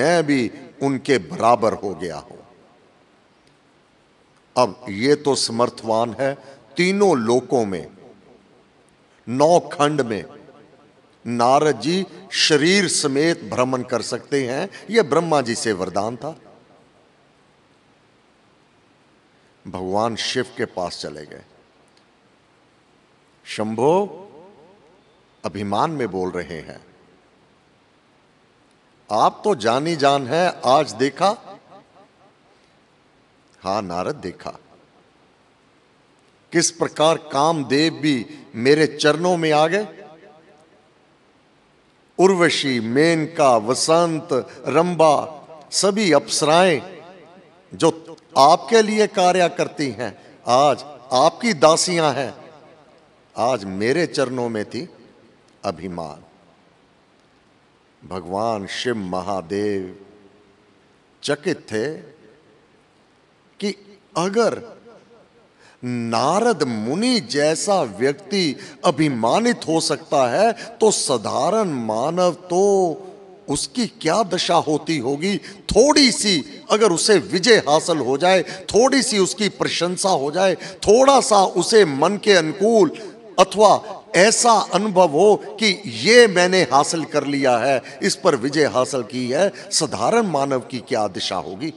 मैं भी उनके बराबर हो गया हूं अब ये तो समर्थवान है तीनों लोकों में नौ खंड में नारद जी शरीर समेत भ्रमण कर सकते हैं यह ब्रह्मा जी से वरदान था भगवान शिव के पास चले गए शंभो अभिमान में बोल रहे हैं आप तो जानी जान है आज देखा हा नारद देखा किस प्रकार कामदेव भी मेरे चरणों में आ गए उर्वशी मेनका वसंत रंबा सभी अप्सराएं जो आपके लिए कार्य करती हैं आज आपकी दासियां हैं आज मेरे चरणों में थी अभिमान भगवान शिव महादेव चकित थे कि अगर नारद मुनि जैसा व्यक्ति अभिमानित हो सकता है तो साधारण मानव तो उसकी क्या दशा होती होगी थोड़ी सी अगर उसे विजय हासिल हो जाए थोड़ी सी उसकी प्रशंसा हो जाए थोड़ा सा उसे मन के अनुकूल अथवा ऐसा अनुभव हो कि ये मैंने हासिल कर लिया है इस पर विजय हासिल की है साधारण मानव की क्या दिशा होगी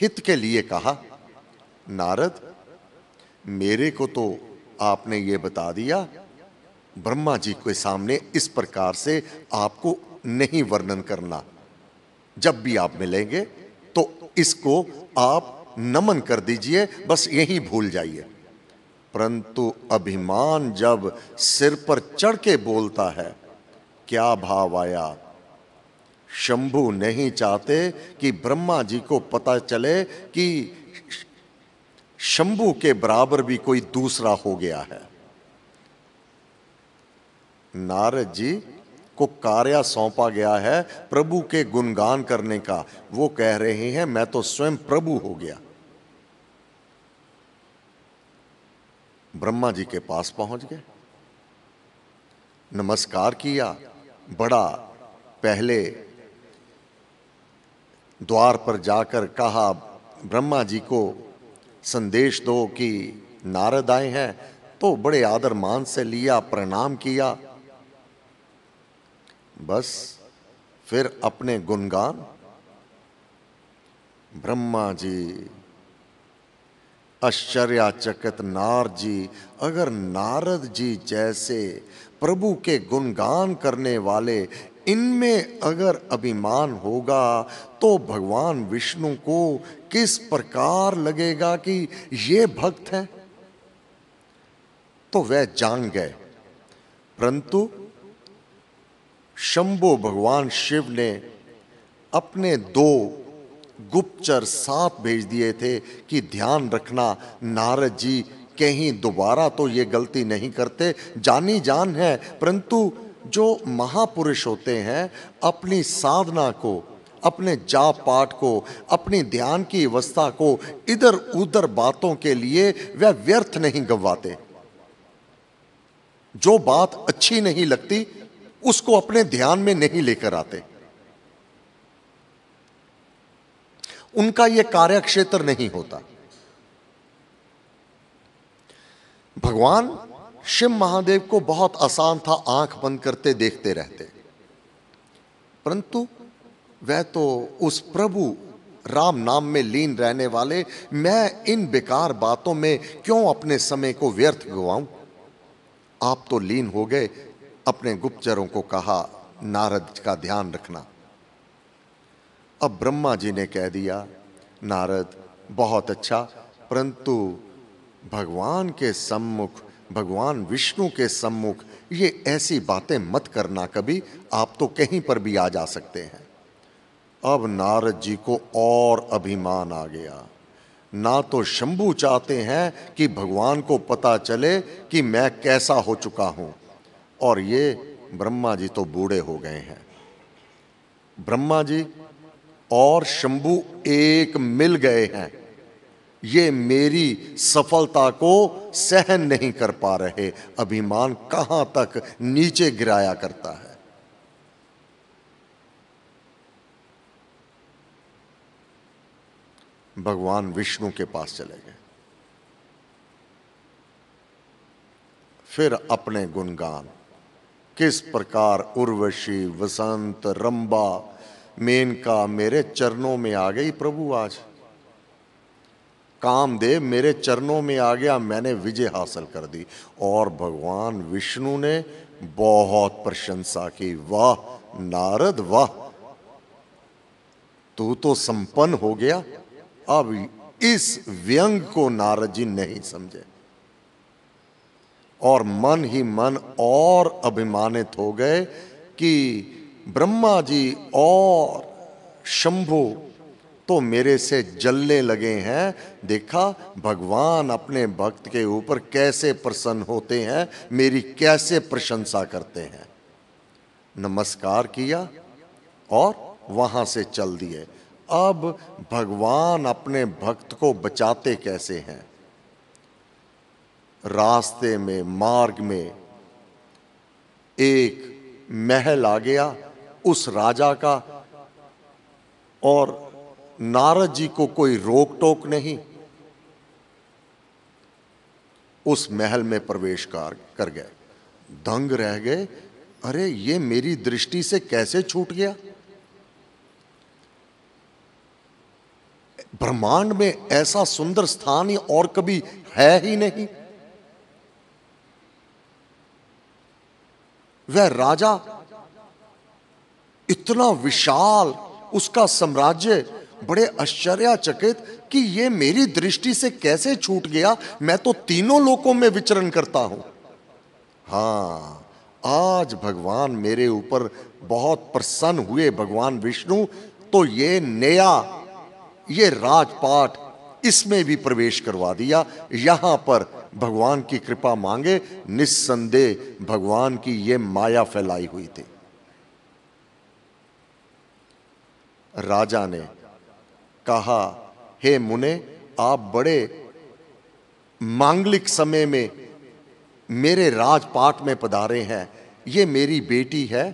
हित के लिए कहा नारद मेरे को तो आपने ये बता दिया ब्रह्मा जी के सामने इस प्रकार से आपको नहीं वर्णन करना जब भी आप मिलेंगे तो इसको आप नमन कर दीजिए बस यही भूल जाइए परंतु अभिमान जब सिर पर चढ़ के बोलता है क्या भाव आया शंभु नहीं चाहते कि ब्रह्मा जी को पता चले कि शंभु के बराबर भी कोई दूसरा हो गया है नारद जी को कार्य सौंपा गया है प्रभु के गुणगान करने का वो कह रहे हैं मैं तो स्वयं प्रभु हो गया ब्रह्मा जी के पास पहुंच गए नमस्कार किया बड़ा पहले द्वार पर जाकर कहा ब्रह्मा जी को संदेश दो कि नारद आए हैं तो बड़े आदर मान से लिया प्रणाम किया बस फिर अपने गुणगान ब्रह्मा जी आश्चर्यचकित नार जी अगर नारद जी जैसे प्रभु के गुणगान करने वाले इनमें अगर अभिमान होगा तो भगवान विष्णु को किस प्रकार लगेगा कि ये भक्त हैं तो वह जान गए परंतु शंभो भगवान शिव ने अपने दो गुप्तचर सांप भेज दिए थे कि ध्यान रखना नारद जी कहीं दोबारा तो ये गलती नहीं करते जानी जान है परंतु जो महापुरुष होते हैं अपनी साधना को अपने जाप पाठ को अपनी ध्यान की अवस्था को इधर उधर बातों के लिए वह व्यर्थ नहीं गंवाते जो बात अच्छी नहीं लगती उसको अपने ध्यान में नहीं लेकर आते उनका यह कार्य क्षेत्र नहीं होता भगवान शिव महादेव को बहुत आसान था आंख बंद करते देखते रहते परंतु वह तो उस प्रभु राम नाम में लीन रहने वाले मैं इन बेकार बातों में क्यों अपने समय को व्यर्थ गवाऊं आप तो लीन हो गए अपने गुप्तचरों को कहा नारद का ध्यान रखना अब ब्रह्मा जी ने कह दिया नारद बहुत अच्छा परंतु भगवान के सम्मुख भगवान विष्णु के सम्मुख ये ऐसी बातें मत करना कभी आप तो कहीं पर भी आ जा सकते हैं अब नारद जी को और अभिमान आ गया ना तो शंभु चाहते हैं कि भगवान को पता चले कि मैं कैसा हो चुका हूं और ये ब्रह्मा जी तो बूढ़े हो गए हैं ब्रह्मा जी और शंभु एक मिल गए हैं ये मेरी सफलता को सहन नहीं कर पा रहे अभिमान कहां तक नीचे गिराया करता है भगवान विष्णु के पास चले गए फिर अपने गुणगान किस प्रकार उर्वशी वसंत रंबा मेन का मेरे चरणों में आ गई प्रभु आज कामदेव मेरे चरणों में आ गया मैंने विजय हासिल कर दी और भगवान विष्णु ने बहुत प्रशंसा की वाह नारद वाह तू तो संपन्न हो गया अब इस व्यंग को नारद जी नहीं समझे और मन ही मन और अभिमानित हो गए कि ब्रह्मा जी और शंभु तो मेरे से जलने लगे हैं देखा भगवान अपने भक्त के ऊपर कैसे प्रसन्न होते हैं मेरी कैसे प्रशंसा करते हैं नमस्कार किया और वहां से चल दिए अब भगवान अपने भक्त को बचाते कैसे हैं रास्ते में मार्ग में एक महल आ गया उस राजा का और नारद जी को कोई रोक टोक नहीं उस महल में प्रवेश कर कर गए दंग रह गए अरे ये मेरी दृष्टि से कैसे छूट गया ब्रह्मांड में ऐसा सुंदर स्थान और कभी है ही नहीं वह राजा इतना विशाल उसका साम्राज्य बड़े आश्चर्यचकित कि ये मेरी दृष्टि से कैसे छूट गया मैं तो तीनों लोकों में विचरण करता हूं हाँ आज भगवान मेरे ऊपर बहुत प्रसन्न हुए भगवान विष्णु तो ये नया ये राजपाठ इसमें भी प्रवेश करवा दिया यहां पर भगवान की कृपा मांगे निस्संदेह भगवान की ये माया फैलाई हुई थी राजा ने कहा हे मुने आप बड़े मांगलिक समय में मेरे राजपाट में पधारे हैं ये मेरी बेटी है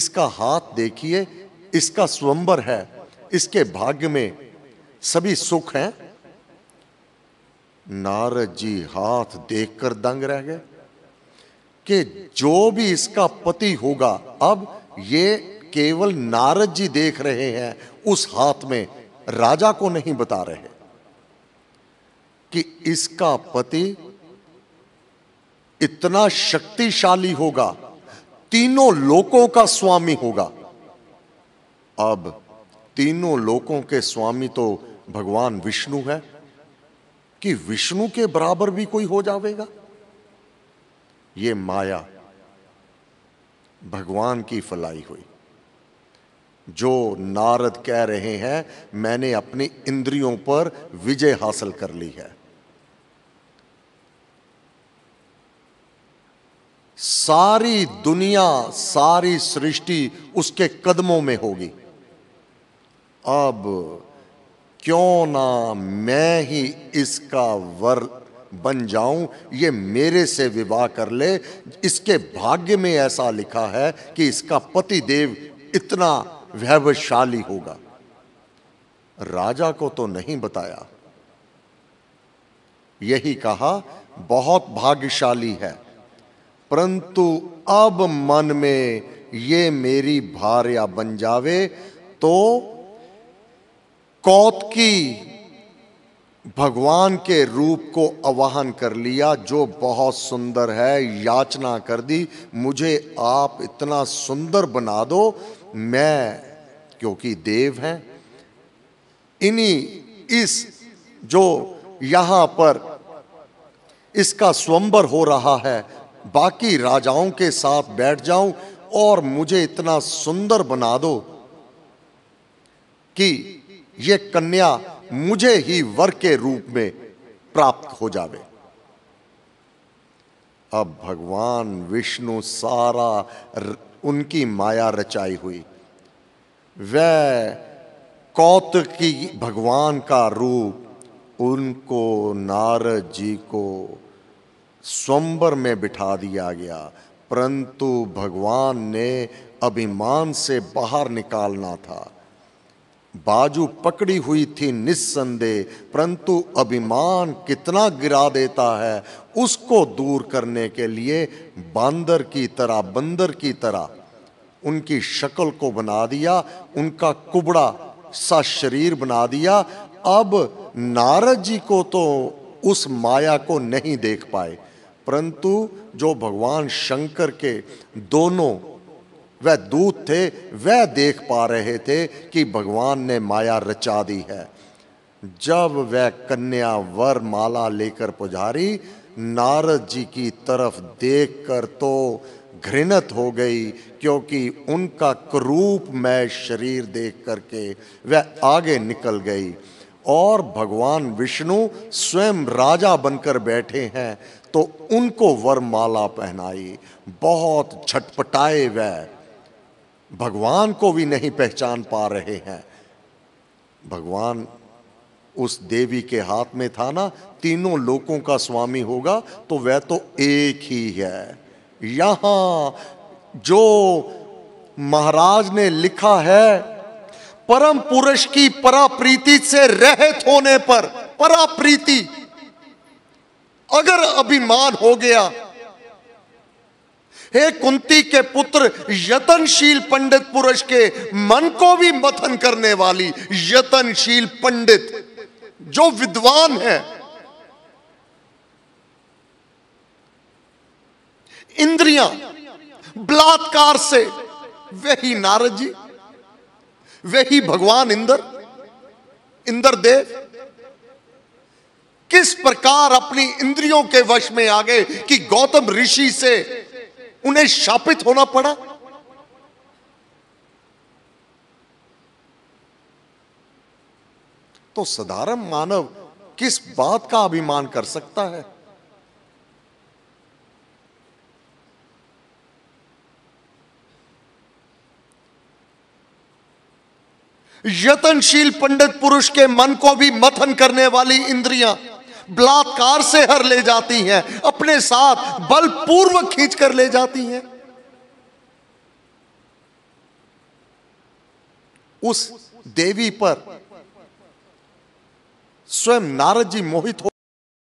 इसका हाथ देखिए इसका स्वंबर है इसके भाग्य में सभी सुख हैं नारद जी हाथ देखकर दंग रह गए कि जो भी इसका पति होगा अब ये केवल नारद जी देख रहे हैं उस हाथ में राजा को नहीं बता रहे कि इसका पति इतना शक्तिशाली होगा तीनों लोकों का स्वामी होगा अब तीनों लोकों के स्वामी तो भगवान विष्णु है कि विष्णु के बराबर भी कोई हो जाएगा ये माया भगवान की फलाई हुई जो नारद कह रहे हैं मैंने अपनी इंद्रियों पर विजय हासिल कर ली है सारी दुनिया सारी सृष्टि उसके कदमों में होगी अब क्यों ना मैं ही इसका वर बन जाऊं ये मेरे से विवाह कर ले इसके भाग्य में ऐसा लिखा है कि इसका पति देव इतना वैभवशाली होगा राजा को तो नहीं बताया यही कहा बहुत भाग्यशाली है परंतु अब मन में ये मेरी भार्या बन जावे तो कौत की भगवान के रूप को आवाहन कर लिया जो बहुत सुंदर है याचना कर दी मुझे आप इतना सुंदर बना दो मैं क्योंकि देव हैं इन्हीं इस जो यहां पर इसका स्वंबर हो रहा है बाकी राजाओं के साथ बैठ जाऊं और मुझे इतना सुंदर बना दो कि ये कन्या मुझे ही वर के रूप में प्राप्त हो जावे अब भगवान विष्णु सारा उनकी माया रचाई हुई वह कौत की भगवान का रूप उनको नारद जी को स्वंबर में बिठा दिया गया परंतु भगवान ने अभिमान से बाहर निकालना था बाजू पकड़ी हुई थी निस्संदेह परंतु अभिमान कितना गिरा देता है उसको दूर करने के लिए बांदर की तरह बंदर की तरह उनकी शक्ल को बना दिया उनका कुबड़ा सा शरीर बना दिया अब नारद जी को तो उस माया को नहीं देख पाए परंतु जो भगवान शंकर के दोनों वह दूत थे वह देख पा रहे थे कि भगवान ने माया रचा दी है जब वह कन्या वर माला लेकर पुजारी नारद जी की तरफ देखकर तो घृणत हो गई क्योंकि उनका क्रूप क्रूपमय शरीर देख करके वह आगे निकल गई और भगवान विष्णु स्वयं राजा बनकर बैठे हैं तो उनको वरमाला पहनाई बहुत छटपटाए वह भगवान को भी नहीं पहचान पा रहे हैं भगवान उस देवी के हाथ में था ना तीनों लोगों का स्वामी होगा तो वह तो एक ही है यहां जो महाराज ने लिखा है परम पुरुष की पराप्रीति से रहित होने पर पराप्रीति अगर अभिमान हो गया हे कुंती के पुत्र यतनशील पंडित पुरुष के मन को भी मथन करने वाली यतनशील पंडित जो विद्वान है इंद्रियां बलात्कार से वही नारद जी वही भगवान इंद्र इंद्र देव किस प्रकार अपनी इंद्रियों के वश में आ गए कि गौतम ऋषि से उन्हें शापित होना पड़ा तो साधारण मानव किस बात का अभिमान कर सकता है यतनशील पंडित पुरुष के मन को भी मथन करने वाली इंद्रियां बलात्कार से हर ले जाती हैं अब अपने साथ बलपूर्वक खींच कर ले जाती हैं उस देवी पर स्वयं नारद जी मोहित हो